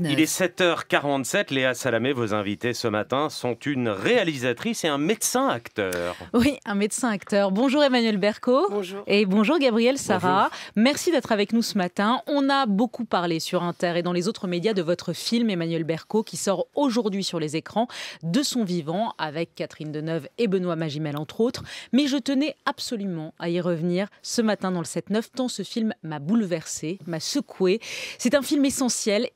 Il est 7h47. Léa Salamé, vos invités ce matin sont une réalisatrice et un médecin acteur. Oui, un médecin acteur. Bonjour Emmanuel Berco. Bonjour. Et bonjour Gabriel Sarah. Merci d'être avec nous ce matin. On a beaucoup parlé sur Inter et dans les autres médias de votre film Emmanuel Berco qui sort aujourd'hui sur les écrans de son vivant avec Catherine Deneuve et Benoît Magimel entre autres. Mais je tenais absolument à y revenir ce matin dans le 7-9 tant ce film m'a bouleversé, m'a secoué. C'est un film essentiel,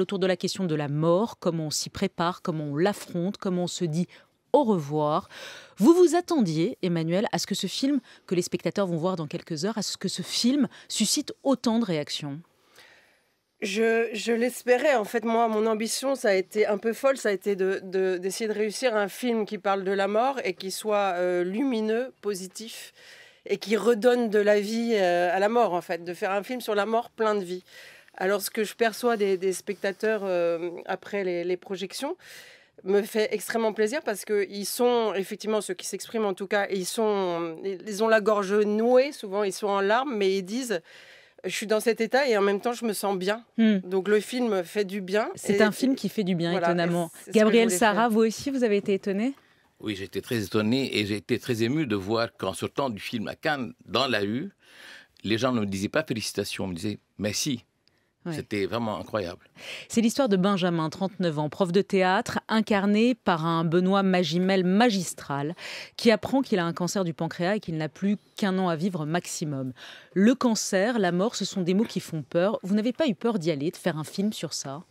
autour de la question de la mort, comment on s'y prépare, comment on l'affronte, comment on se dit au revoir. Vous vous attendiez, Emmanuel, à ce que ce film, que les spectateurs vont voir dans quelques heures, à ce que ce film suscite autant de réactions je, l'espérais. En fait, moi, mon ambition, ça a été un peu folle. Ça a été d'essayer de, de, réussir un film qui parle de la mort et qui soit euh, lumineux, positif et qui redonne de la vie euh, à la mort, en fait. De faire un film sur la mort plein de vie. Alors, ce que je perçois des, spectateurs euh, après les, projections, me fait extrêmement plaisir parce qu'ils sont, effectivement, ceux qui s'expriment en tout cas, ils, sont, ils ont la gorge nouée, souvent ils sont en larmes, mais ils disent je suis dans cet état et en même temps je me sens bien. Hmm. Donc le film fait du bien. C'est un film qui fait du bien, étonnamment. Gabriel Sarah, vous aussi, vous avez été étonné Oui, j'étais très étonné et j'ai été très ému de voir qu'en sortant du film à Cannes, dans la rue, les gens ne me disaient pas félicitations, ils me disaient merci. C'était vraiment incroyable. C'est l'histoire de Benjamin, 39 ans, prof de théâtre, incarné par un Benoît Magimel magistral, qui apprend qu'il a un cancer du pancréas et qu'il n'a plus qu'un an à vivre maximum. Le cancer, la mort, ce sont des mots qui font peur. Vous n'avez pas eu peur d'y aller, de faire un film sur ça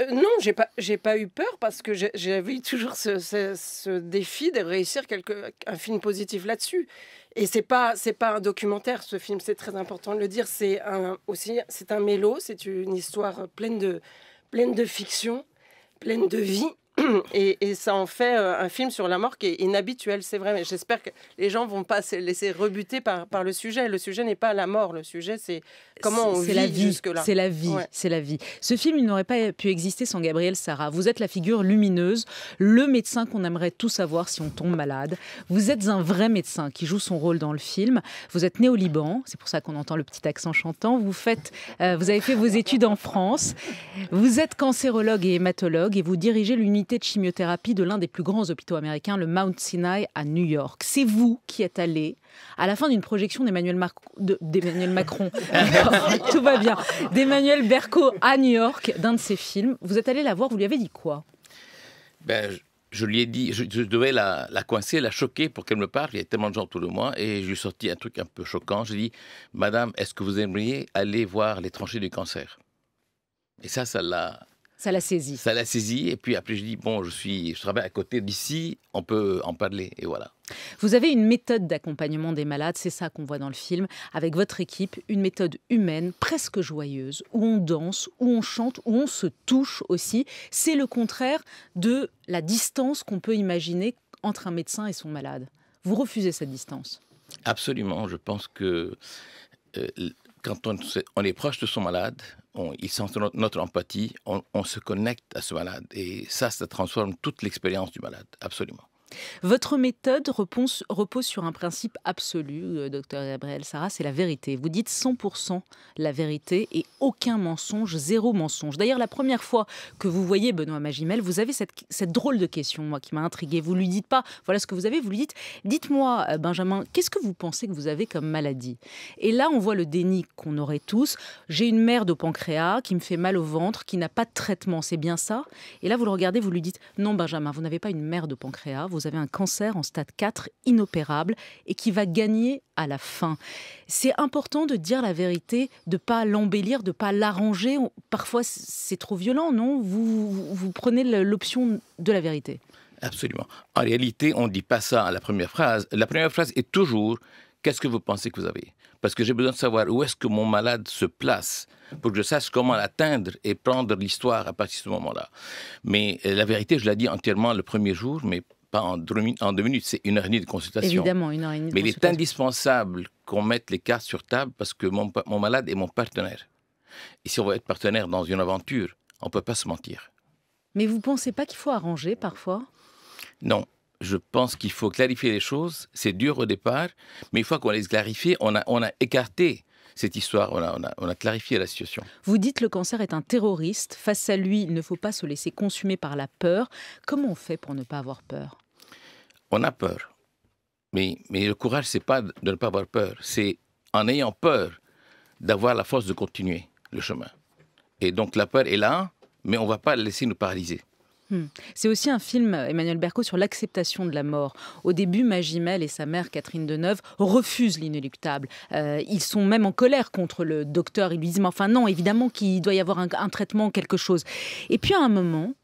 euh, non, j'ai pas, j'ai pas eu peur parce que j'avais toujours ce, défi de réussir quelque, un film positif là-dessus. Et c'est pas, c'est pas un documentaire. Ce film, c'est très important de le dire. C'est un aussi, c'est un mélo. C'est une histoire pleine de, pleine de fiction, pleine de vie et, ça en fait euh, un film sur la mort qui est inhabituel, c'est vrai. Mais j'espère que les gens vont pas se laisser rebuter par, par le sujet. Le sujet n'est pas la mort. Le sujet, c'est comment on vit la vie. jusque-là. C'est la vie. C'est la vie. Ce film, il n'aurait pas pu exister sans Gabriel Sarah. Vous êtes la figure lumineuse, le médecin qu'on aimerait tous savoir si on tombe malade. Vous êtes un vrai médecin qui joue son rôle dans le film. Vous êtes né au Liban, c'est pour ça qu'on entend le petit accent chantant. Vous faites, euh, vous avez fait vos études en France. Vous êtes cancérologue et hématologue et vous dirigez l'unité de chimiothérapie de l'un des plus grands hôpitaux américains, le Mount Sinai à New York. C'est vous qui êtes allé à la fin d'une projection d'Emmanuel de... Macron, tout va bien, d'Emmanuel Berco à New York, d'un de ses films. Vous êtes allé la voir, vous lui avez dit quoi ben, je, lui ai dit, je, devais la, la, coincer, la choquer pour qu'elle me parle. Il y a tellement de gens autour de moi et je lui ai sorti un truc un peu choquant. J'ai dit, Madame, est-ce que vous aimeriez aller voir les tranchées du cancer Et ça, ça l'a ça l'a saisi. Ça l'a saisi. Et puis après, je dis bon, je suis, je travaille à côté d'ici, on peut en parler. Et voilà. Vous avez une méthode d'accompagnement des malades, c'est ça qu'on voit dans le film, avec votre équipe, une méthode humaine, presque joyeuse, où on danse, où on chante, où on se touche aussi. C'est le contraire de la distance qu'on peut imaginer entre un médecin et son malade. Vous refusez cette distance Absolument. Je pense que euh, quand on, on, est proche de son malade, il sent notre, empathie, on, on, se connecte à ce malade. Et ça, ça transforme toute l'expérience du malade, absolument. Votre méthode repose, repose sur un principe absolu, euh, docteur Gabriel Sarah, c'est la vérité. Vous dites 100% la vérité et aucun mensonge, zéro mensonge. D'ailleurs, la première fois que vous voyez Benoît Magimel, vous avez cette, cette drôle de question, moi, qui m'a intriguée. Vous lui dites pas, voilà ce que vous avez, vous lui dites, dites-moi, euh, Benjamin, qu'est-ce que vous pensez que vous avez comme maladie Et là, on voit le déni qu'on aurait tous. J'ai une mère de pancréas qui me fait mal au ventre, qui n'a pas de traitement, c'est bien ça Et là, vous le regardez, vous lui dites, non, Benjamin, vous n'avez pas une mère de pancréas, vous avez un cancer en stade 4 inopérable et qui va gagner à la fin. C'est important de dire la vérité, de pas l'embellir, de pas l'arranger. Parfois, c'est trop violent, non vous, vous, prenez l'option de la vérité. Absolument. En réalité, on ne dit pas ça à la première phrase. La première phrase est toujours qu'est-ce que vous pensez que vous avez Parce que j'ai besoin de savoir où est-ce que mon malade se place pour que je sache comment l'atteindre et prendre l'histoire à partir de ce moment-là. Mais euh, la vérité, je l'ai dit entièrement le premier jour, mais pas en deux, minutes, c'est une heure et demie de consultation. Évidemment, une heure et demie de Mais il est indispensable qu'on mette les cartes sur table parce que mon, malade est mon partenaire. Et si on veut être partenaire dans une aventure, on ne peut pas se mentir. Mais vous ne pensez pas qu'il faut arranger parfois Non, je pense qu'il faut clarifier les choses. C'est dur au départ, mais une fois qu'on les clarifie, on a, on a écarté cette histoire, on a, clarifié la situation. Vous dites le cancer est un terroriste. Face à lui, il ne faut pas se laisser consumer par la peur. Comment on fait pour ne pas avoir peur on a peur. Mais, le courage, c'est pas de ne pas avoir peur. C'est en ayant peur d'avoir la force de continuer le chemin. Et donc la peur est là, mais on va pas la laisser nous paralyser. Hmm. C'est aussi un film, Emmanuel Berco, sur l'acceptation de la mort. Au début, Magimel et sa mère, Catherine Deneuve, refusent l'inéluctable. Euh, ils sont même en colère contre le docteur. Ils lui disent, mais enfin non, évidemment qu'il doit y avoir un, traitement, quelque chose. Et puis à un moment,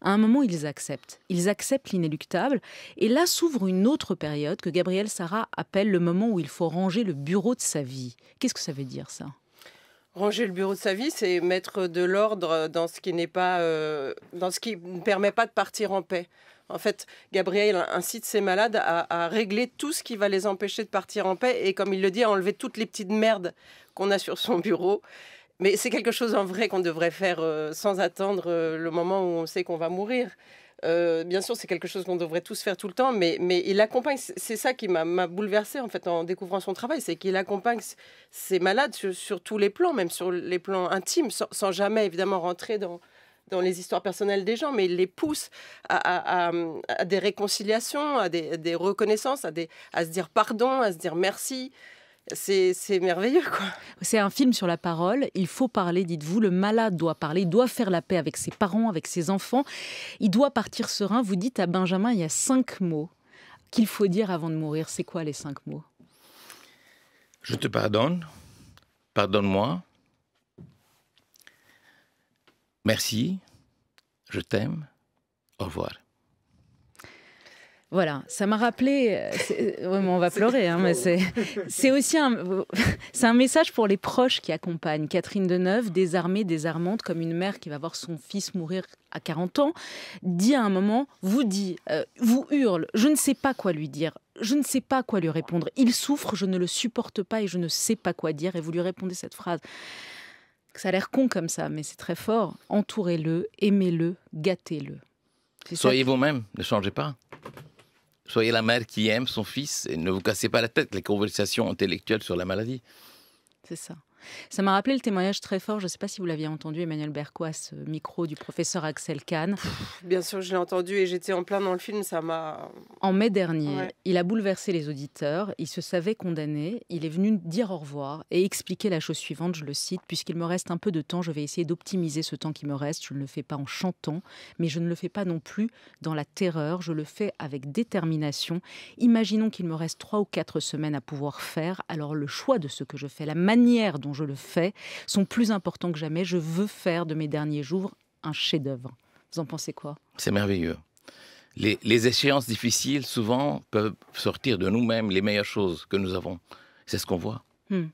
à un moment, ils acceptent. Ils acceptent l'inéluctable. Et là s'ouvre une autre période que Gabriel Sarah appelle le moment où il faut ranger le bureau de sa vie. Qu'est-ce que ça veut dire, ça Ranger le bureau de sa vie, c'est mettre de l'ordre dans ce qui n'est pas, euh, dans ce qui ne permet pas de partir en paix. En fait, Gabriel incite ses malades à, à, régler tout ce qui va les empêcher de partir en paix et, comme il le dit, à enlever toutes les petites merdes qu'on a sur son bureau. Mais c'est quelque chose en vrai qu'on devrait faire euh, sans attendre euh, le moment où on sait qu'on va mourir. Euh, bien sûr, c'est quelque chose qu'on devrait tous faire tout le temps, mais, il accompagne, c'est ça qui m'a bouleversée en fait en découvrant son travail, c'est qu'il accompagne ces malades sur, tous les plans, même sur les plans intimes, sans, jamais évidemment rentrer dans, les histoires personnelles des gens, mais il les pousse à, des réconciliations, à des, reconnaissances, à, se dire pardon, à se dire merci c'est merveilleux. quoi. C'est un film sur la parole. Il faut parler, dites-vous. Le malade doit parler, doit faire la paix avec ses parents, avec ses enfants. Il doit partir serein. Vous dites à Benjamin, il y a cinq mots qu'il faut dire avant de mourir. C'est quoi les cinq mots Je te pardonne. Pardonne-moi. Merci. Je t'aime. Au revoir. Voilà, ça m'a rappelé. Euh, euh, on va pleurer, hein, mais c'est aussi un, c'est un message pour les proches qui accompagnent. Catherine Deneuve, désarmée, désarmante, comme une mère qui va voir son fils mourir à 40 ans, dit à un moment, vous dit, euh, vous hurle, je ne sais pas quoi lui dire, je ne sais pas quoi lui répondre. Il souffre, je ne le supporte pas et je ne sais pas quoi dire. Et vous lui répondez cette phrase. Ça a l'air con comme ça, mais c'est très fort. Entourez-le, aimez-le, gâtez-le. Soyez vous-même, ne changez pas. Soyez la mère qui aime son fils et ne vous cassez pas la tête les conversations intellectuelles sur la maladie. C'est ça. Ça m'a rappelé le témoignage très fort, je ne sais pas si vous l'aviez entendu, Emmanuel Bercois, micro du professeur Axel Kahn. Bien sûr, je l'ai entendu et j'étais en plein dans le film, ça m'a... En mai dernier, il a bouleversé les auditeurs, il se savait condamné, il est venu dire au revoir et expliquer la chose suivante, je le cite, puisqu'il me reste un peu de temps, je vais essayer d'optimiser ce temps qui me reste, je ne le fais pas en chantant, mais je ne le fais pas non plus dans la terreur, je le fais avec détermination. Imaginons qu'il me reste trois ou quatre semaines à pouvoir faire, alors le choix de ce que je fais, la manière dont je je le fais, sont plus importants que jamais. Je veux faire de mes derniers jours un chef-d'œuvre. Vous en pensez quoi C'est merveilleux. Les, échéances difficiles, souvent, peuvent sortir de nous-mêmes les meilleures choses que nous avons. C'est ce qu'on voit. Hmm.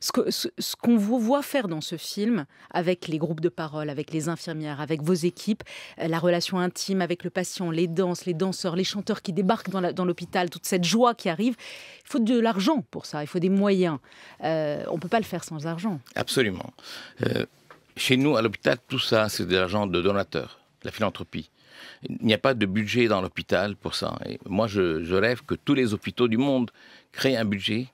Ce qu'on ce, vous voit faire dans ce film, avec les groupes de parole, avec les infirmières, avec vos équipes, euh, la relation intime avec le patient, les danses, les danseurs, les chanteurs qui débarquent dans l'hôpital, toute cette joie qui arrive, il faut de l'argent pour ça, il faut des moyens. Euh, on ne peut pas le faire sans argent. Absolument. Euh, chez nous, à l'hôpital, tout ça, c'est de l'argent de donateurs, de la philanthropie. Il n'y a pas de budget dans l'hôpital pour ça. Et moi, je rêve que tous les hôpitaux du monde créent un budget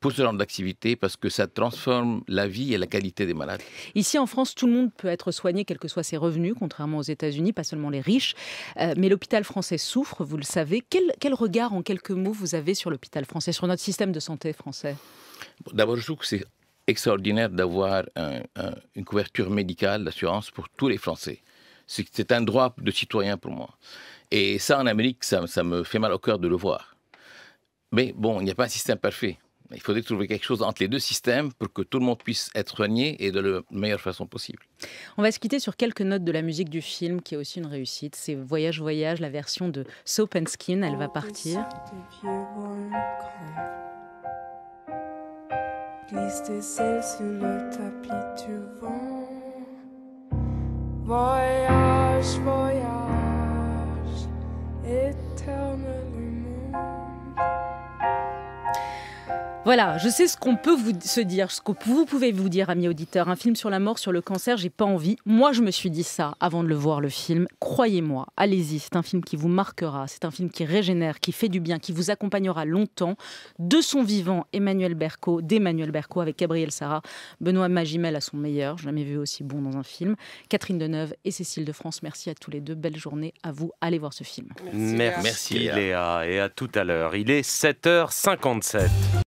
pour ce genre d'activité parce que ça transforme la vie et la qualité des malades. Ici en France, tout le monde peut être soigné, quels que soient ses revenus, contrairement aux États-Unis, pas seulement les riches. Euh, mais l'hôpital français souffre, vous le savez. Quel, regard, en quelques mots, vous avez sur l'hôpital français, sur notre système de santé français D'abord, je trouve que c'est extraordinaire d'avoir une couverture médicale d'assurance pour tous les Français. C'est un droit de citoyen pour moi. Et ça, en Amérique, ça, ça me fait mal au cœur de le voir. Mais bon, il n'y a pas un système parfait. Il faudrait trouver quelque chose entre les deux systèmes pour que tout le monde puisse être soigné et de la meilleure façon possible. On va se quitter sur quelques notes de la musique du film, qui est aussi une réussite. C'est Voyage, Voyage, la version de Soap and Skin. Elle va partir. tapis Voyage, voyage. Voilà, je sais ce qu'on peut vous se dire, ce que vous pouvez vous dire, amis auditeurs. Un film sur la mort, sur le cancer, j'ai pas envie. Moi, je me suis dit ça avant de le voir, le film. Croyez-moi, allez-y, c'est un film qui vous marquera, c'est un film qui régénère, qui fait du bien, qui vous accompagnera longtemps. De son vivant, Emmanuel Berco, d'Emmanuel Berco avec Gabriel Sarah, Benoît Magimel à son meilleur, je jamais vu aussi bon dans un film, Catherine Deneuve et Cécile de France, merci à tous les deux, belle journée à vous, allez voir ce film. Merci, merci Léa, et à tout à l'heure. Il est 7h57.